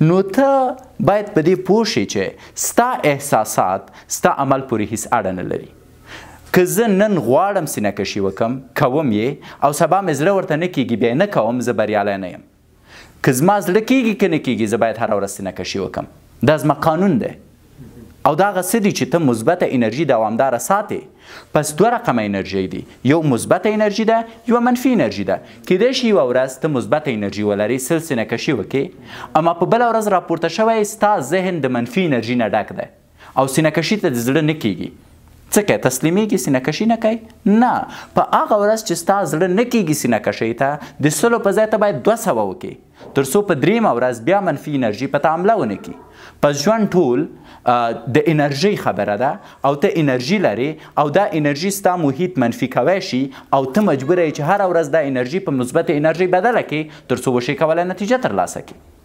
نو ته باید په دې پوه شې چې ستا احساسات ستا عمل پورې هیڅ اړه نه لري که زه نن غواړم سینه کشي وکم کوم یې او سبا مې زړه ورته نه کېږي بیا نه کوم زه بریالی نه یم که زما زړه کېږي که نه کېږي زه باید هره ورځ سینه کشي وکم دا زما قانون دی او دا غسدي چې ته مثبته انرژي دوامدار ساتي پس دوه رقمه انرژي دي یو مثبته انرژي ده یو منفي انرژي ده کېدای شي یو ورځ ته مثبته انرژي ولري سل سینهکشي وکړي اما په بله ورځ راپورته شوی ستا ذهن د منفي انرژي نه ډک ده او سینهکشي ته د زړه نه کیږي څه کې تسلیمیږي سینهکشي نه کوي نه په هغه ورځ چې ستا زړه نه کیږي سینهکشۍ ته د سلو په ځای ته باید دوه سوه وکړي تر څو په درېیمه ورځ بیا منفي انرژي په ته حمله ونه کړي پس ژوند ټول د انرژي خبره ده او ته انرژي لري او دا انرژي ستا محیط منفي کوی شي او ته مجبور یې چې هره ورځ دا انرژي په مثبت انرژي بدله کړي تر څو وشي کولی نتیجه ترلاسه کړي